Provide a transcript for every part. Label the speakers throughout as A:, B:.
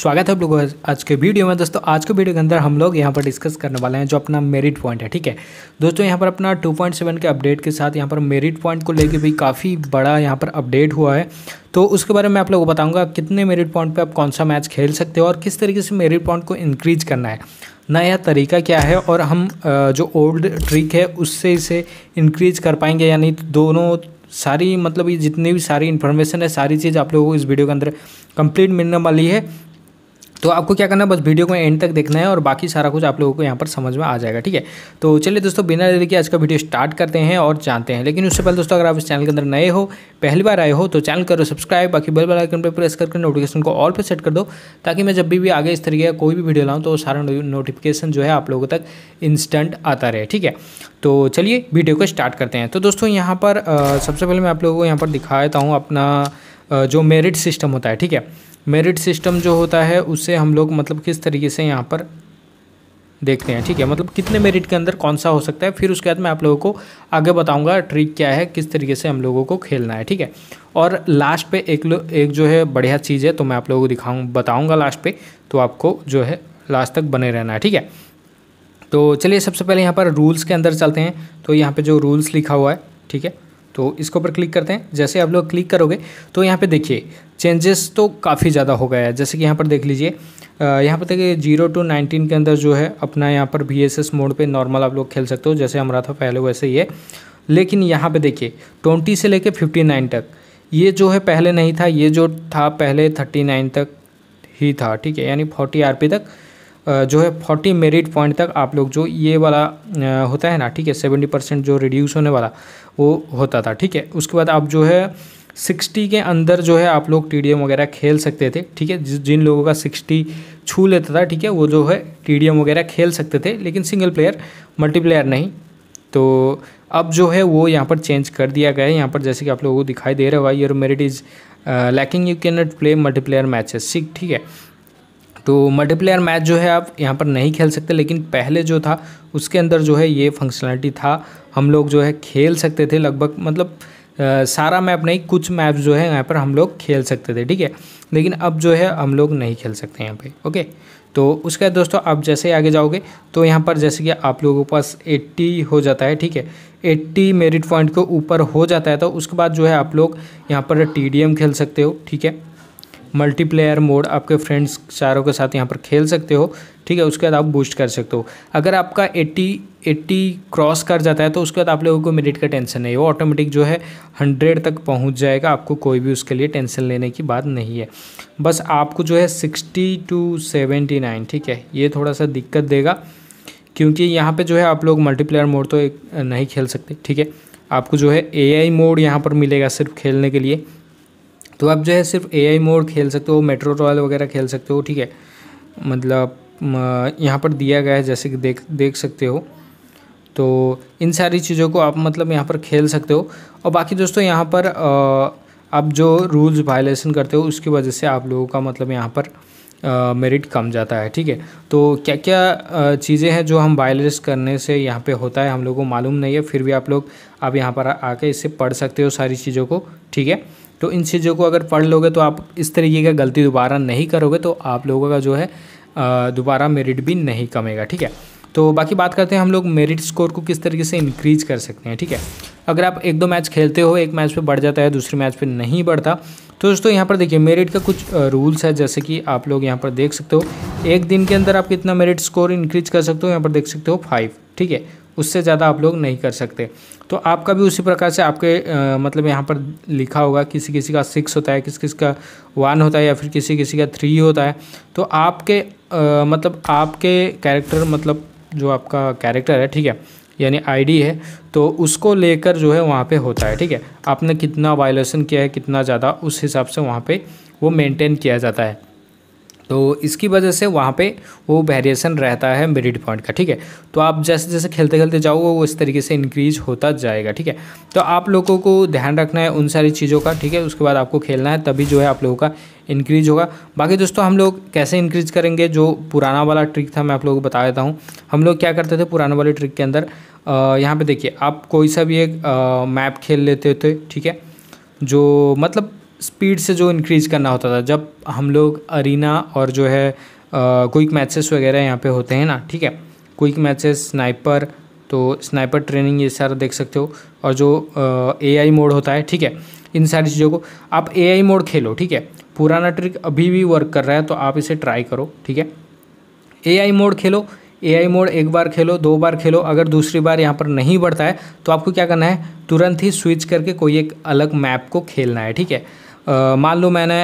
A: स्वागत है आप लोगों आज के वीडियो में दोस्तों आज के वीडियो के अंदर हम लोग यहाँ पर डिस्कस करने वाले हैं जो अपना मेरिट पॉइंट है ठीक है दोस्तों यहाँ पर अपना 2.7 के अपडेट के साथ यहाँ पर मेरिट पॉइंट को लेके भी काफ़ी बड़ा यहाँ पर अपडेट हुआ है तो उसके बारे में आप लोगों को बताऊँगा कितने मेरिट पॉइंट पर आप कौन सा मैच खेल सकते हो और किस तरीके से मेरिट पॉइंट को इंक्रीज करना है नया तरीका क्या है और हम जो ओल्ड ट्रिक है उससे इसे इंक्रीज कर पाएंगे यानी दोनों सारी मतलब ये जितनी भी सारी इन्फॉर्मेशन है सारी चीज़ आप लोगों को इस वीडियो के अंदर कंप्लीट मिलने वाली है तो आपको क्या करना है बस वीडियो को एंड तक देखना है और बाकी सारा कुछ आप लोगों को यहाँ पर समझ में आ जाएगा ठीक है तो चलिए दोस्तों बिना देरी के आज का वीडियो स्टार्ट करते हैं और जानते हैं लेकिन उससे पहले दोस्तों अगर आप इस चैनल के अंदर नए हो पहली बार आए हो तो चैनल करो सब्सक्राइब बाकी बेल बेल आइकन पर प्रेस करके नोटिफिकेशन को ऑल पर सेट कर दो ताकि मैं जब भी, भी आगे इस तरीके का कोई भी वीडियो लाऊँ तो सारा नोटिफिकेशन जो है आप लोगों तक इंस्टेंट आता रहे ठीक है तो चलिए वीडियो को स्टार्ट करते हैं तो दोस्तों यहाँ पर सबसे पहले मैं आप लोगों को यहाँ पर दिखाता हूँ अपना जो मेरिट सिस्टम होता है ठीक है मेरिट सिस्टम जो होता है उससे हम लोग मतलब किस तरीके से यहाँ पर देखते हैं ठीक है मतलब कितने मेरिट के अंदर कौन सा हो सकता है फिर उसके बाद मैं आप लोगों को आगे बताऊंगा ट्रिक क्या है किस तरीके से हम लोगों को खेलना है ठीक है और लास्ट पे एक एक जो है बढ़िया चीज़ है तो मैं आप लोगों को दिखाऊँ बताऊँगा लास्ट पे तो आपको जो है लास्ट तक बने रहना है ठीक है तो चलिए सबसे पहले यहाँ पर रूल्स के अंदर चलते हैं तो यहाँ पर जो रूल्स लिखा हुआ है ठीक है तो इसके ऊपर क्लिक करते हैं जैसे आप लोग क्लिक करोगे तो यहाँ पे देखिए चेंजेस तो काफ़ी ज़्यादा हो गया है जैसे कि यहाँ पर देख लीजिए यहाँ पर देखिए जीरो टू नाइनटीन के अंदर जो है अपना यहाँ पर बी मोड पर नॉर्मल आप लोग खेल सकते हो जैसे हमारा था पहले वैसे ही है लेकिन यहाँ पर देखिए ट्वेंटी से लेकर फिफ्टी नाइन तक ये जो है पहले नहीं था ये जो था पहले थर्टी नाइन तक ही था ठीक है यानी फोर्टी आर तक जो है फोर्टी मेरिट पॉइंट तक आप लोग जो ये वाला होता है ना ठीक है सेवेंटी परसेंट जो रिड्यूस होने वाला वो होता था ठीक है उसके बाद आप जो है सिक्सटी के अंदर जो है आप लोग टी वगैरह खेल सकते थे ठीक है जिन लोगों का सिक्सटी छू लेता था ठीक है वो जो है टी वगैरह खेल सकते थे लेकिन सिंगल प्लेयर मल्टीप्लेयर नहीं तो अब जो है वो यहाँ पर चेंज कर दिया गया है यहाँ पर जैसे कि आप लोगों को दिखाई दे रहा हुआ your merit is lacking you can not play multiplayer matches ठीक है तो मल्टीप्लेयर मैच जो है आप यहाँ पर नहीं खेल सकते लेकिन पहले जो था उसके अंदर जो है ये फंक्शनलिटी था हम लोग जो है खेल सकते थे लगभग मतलब आ, सारा मैप नहीं कुछ मैप जो है यहाँ पर हम लोग खेल सकते थे ठीक है लेकिन अब जो है हम लोग नहीं खेल सकते यहाँ पे ओके तो उसके बाद दोस्तों आप जैसे आगे जाओगे तो यहाँ पर जैसे कि आप लोगों के पास एट्टी हो जाता है ठीक है एट्टी मेरिट पॉइंट के ऊपर हो जाता है तो उसके बाद जो है आप लोग यहाँ पर टी खेल सकते हो ठीक है मल्टीप्लेयर मोड आपके फ्रेंड्स चारों के साथ यहाँ पर खेल सकते हो ठीक है उसके बाद आप बूस्ट कर सकते हो अगर आपका 80 80 क्रॉस कर जाता है तो उसके बाद आप लोगों को मेरिट का टेंशन नहीं वो ऑटोमेटिक जो है 100 तक पहुँच जाएगा आपको कोई भी उसके लिए टेंशन लेने की बात नहीं है बस आपको जो है सिक्सटी टू सेवेंटी नाइन ठीक है ये थोड़ा सा दिक्कत देगा क्योंकि यहाँ पर जो है आप लोग मल्टीप्लेयर मोड तो नहीं खेल सकते ठीक है आपको जो है ए मोड यहाँ पर मिलेगा सिर्फ खेलने के लिए तो आप जो है सिर्फ ए मोड खेल सकते हो मेट्रो रॉयल वगैरह खेल सकते हो ठीक है मतलब यहाँ पर दिया गया है जैसे कि देख देख सकते हो तो इन सारी चीज़ों को आप मतलब यहाँ पर खेल सकते हो और बाकी दोस्तों यहाँ पर आप जो रूल्स वायलेशन करते हो उसकी वजह से आप लोगों का मतलब यहाँ पर मेरिट कम जाता है ठीक है तो क्या क्या चीज़ें हैं जो हम बायलिस्ट करने से यहाँ पे होता है हम लोगों को मालूम नहीं है फिर भी आप लोग आप यहाँ पर आके इसे पढ़ सकते हो सारी चीज़ों को ठीक है तो इन चीज़ों को अगर पढ़ लोगे तो आप इस तरीके का गलती दोबारा नहीं करोगे तो आप लोगों का जो है दोबारा मेरिट भी नहीं कमेगा ठीक है तो बाकी बात करते हैं हम लोग मेरिट स्कोर को किस तरीके से इंक्रीज कर सकते हैं ठीक है अगर आप एक दो मैच खेलते हो एक मैच पे बढ़ जाता है दूसरे मैच पे नहीं बढ़ता तो दोस्तों यहाँ पर देखिए मेरिट का कुछ रूल्स है जैसे कि आप लोग यहाँ पर देख सकते हो एक दिन के अंदर आप कितना मेरिट स्कोर इंक्रीज कर सकते हो यहाँ पर देख सकते हो फाइव ठीक है उससे ज़्यादा आप लोग नहीं कर सकते तो आपका भी उसी प्रकार से आपके आ, मतलब यहाँ पर लिखा होगा किसी किसी का सिक्स होता है किसी किसी का वन होता है या फिर किसी किसी का थ्री होता है तो आपके आ, मतलब आपके कैरेक्टर मतलब जो आपका कैरेक्टर है ठीक है यानी आईडी है तो उसको लेकर जो है वहाँ पे होता है ठीक है आपने कितना वायलेशन किया है कितना ज़्यादा उस हिसाब से वहाँ पे वो मेंटेन किया जाता है तो इसकी वजह से वहाँ पे वो वेरिएशन रहता है मेरिट पॉइंट का ठीक है तो आप जैसे जैसे खेलते खेलते जाओगे वो इस तरीके से इंक्रीज होता जाएगा ठीक है तो आप लोगों को ध्यान रखना है उन सारी चीज़ों का ठीक है उसके बाद आपको खेलना है तभी जो है आप लोगों का इंक्रीज होगा बाकी दोस्तों हम लोग कैसे इंक्रीज करेंगे जो पुराना वाला ट्रिक था मैं आप लोगों को बता देता हूँ हम लोग क्या करते थे पुराने वाले ट्रिक के अंदर यहाँ पर देखिए आप कोई सा भी एक मैप खेल लेते थे ठीक है जो मतलब स्पीड से जो इंक्रीज़ करना होता था जब हम लोग अरीना और जो है क्विक मैचेस वगैरह यहाँ पे होते हैं ना ठीक है क्विक मैचेस स्नाइपर तो स्नाइपर ट्रेनिंग ये सारा देख सकते हो और जो ए आई मोड होता है ठीक है इन सारी चीज़ों को आप ए आई मोड खेलो ठीक है पुराना ट्रिक अभी भी वर्क कर रहा है तो आप इसे ट्राई करो ठीक है ए आई मोड खेलो ए आई मोड एक बार खेलो दो बार खेलो अगर दूसरी बार यहाँ पर नहीं बढ़ता है तो आपको क्या करना है तुरंत ही स्विच करके कोई एक अलग मैप को खेलना है ठीक है मान लो मैंने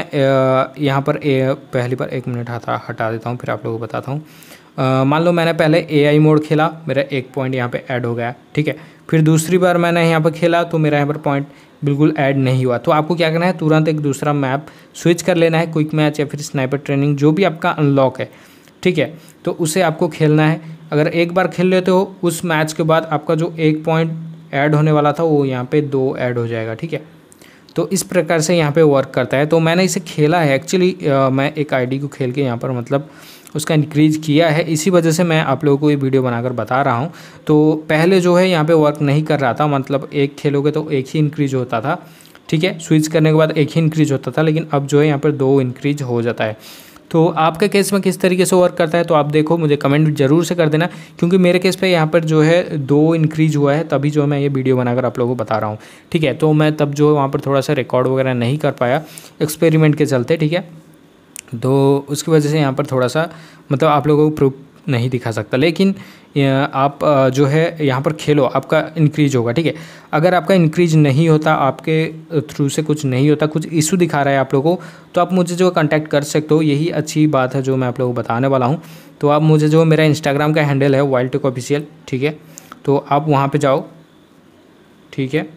A: यहाँ पर ए पहली बार एक मिनट हटा हटा देता हूँ फिर आप लोगों को बताता हूँ मान लो मैंने पहले ए मोड खेला मेरा एक पॉइंट यहाँ पे ऐड हो गया ठीक है फिर दूसरी बार मैंने यहाँ पर खेला तो मेरा यहाँ पर पॉइंट बिल्कुल ऐड नहीं हुआ तो आपको क्या करना है तुरंत एक दूसरा मैप स्विच कर लेना है क्विक मैच या फिर स्नाइपर ट्रेनिंग जो भी आपका अनलॉक है ठीक है तो उसे आपको खेलना है अगर एक बार खेल लेते हो उस मैच के बाद आपका जो एक पॉइंट ऐड होने वाला था वो यहाँ पे दो ऐड हो जाएगा ठीक है तो इस प्रकार से यहाँ पे वर्क करता है तो मैंने इसे खेला है एक्चुअली मैं एक आईडी को खेल के यहाँ पर मतलब उसका इंक्रीज किया है इसी वजह से मैं आप लोगों को ये वीडियो बनाकर बता रहा हूँ तो पहले जो है यहाँ पे वर्क नहीं कर रहा था मतलब एक खेलोगे तो एक ही इंक्रीज होता था ठीक है स्विच करने के बाद एक ही इंक्रीज होता था लेकिन अब जो है यहाँ पर दो इंक्रीज हो जाता है तो आपका केस में किस तरीके से वर्क करता है तो आप देखो मुझे कमेंट जरूर से कर देना क्योंकि मेरे केस पे यहाँ पर जो है दो इंक्रीज हुआ है तभी जो है मैं ये वीडियो बनाकर आप लोगों को बता रहा हूँ ठीक है तो मैं तब जो है वहाँ पर थोड़ा सा रिकॉर्ड वगैरह नहीं कर पाया एक्सपेरिमेंट के चलते ठीक है तो उसकी वजह से यहाँ पर थोड़ा सा मतलब आप लोगों को नहीं दिखा सकता लेकिन आप जो है यहाँ पर खेलो आपका इंक्रीज होगा ठीक है अगर आपका इंक्रीज नहीं होता आपके थ्रू से कुछ नहीं होता कुछ इशू दिखा रहा है आप लोगों को तो आप मुझे जो कांटेक्ट कर सकते हो यही अच्छी बात है जो मैं आप लोगों को बताने वाला हूँ तो आप मुझे जो मेरा इंस्टाग्राम का हैंडल है वाइल्ड टेक ऑफिशियल ठीक है तो आप वहाँ पर जाओ ठीक है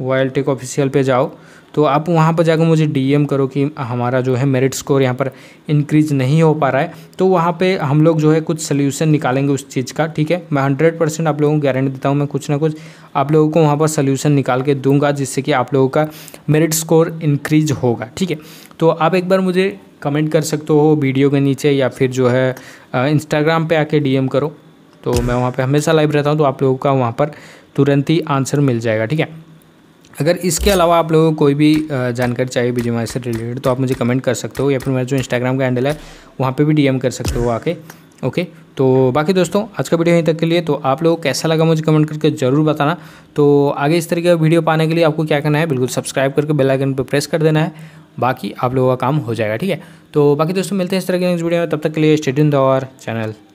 A: वाइल्ड टेक ऑफिशियल पर जाओ तो आप वहाँ पर जाकर मुझे डीएम करो कि हमारा जो है मेरिट स्कोर यहाँ पर इंक्रीज नहीं हो पा रहा है तो वहाँ पर हम लोग जो है कुछ सल्यूशन निकालेंगे उस चीज़ का ठीक है मैं हंड्रेड परसेंट आप लोगों को गारंटी देता हूँ मैं कुछ ना कुछ आप लोगों को वहाँ पर सोल्यूशन निकाल के दूंगा जिससे कि आप लोगों का मेरिट स्कोर इंक्रीज होगा ठीक है तो आप एक बार मुझे कमेंट कर सकते हो वीडियो के नीचे या फिर जो है इंस्टाग्राम पे आके डी करो तो मैं वहाँ पर हमेशा लाइव रहता हूँ तो आप लोगों का वहाँ पर तुरंत ही आंसर मिल जाएगा ठीक है अगर इसके अलावा आप लोगों को कोई भी जानकारी चाहिए बीजीएमआई से रिलेटेड तो आप मुझे कमेंट कर सकते हो या फिर मेरा जो इंस्टाग्राम का हैंडल है वहाँ पे भी डीएम कर सकते हो आके ओके तो बाकी दोस्तों आज का वीडियो यहीं तक के लिए तो आप लोगों को कैसा लगा मुझे कमेंट करके ज़रूर बताना तो आगे इस तरीके का वीडियो पाने के लिए आपको क्या करना है बिल्कुल सब्सक्राइब करके बेल आइकन पर प्रेस कर देना है बाकी आप लोगों का काम हो जाएगा ठीक है तो बाकी दोस्तों मिलते हैं इस तरह के नेक्स्ट वीडियो में तब तक के लिए स्टेडियन दौर चैनल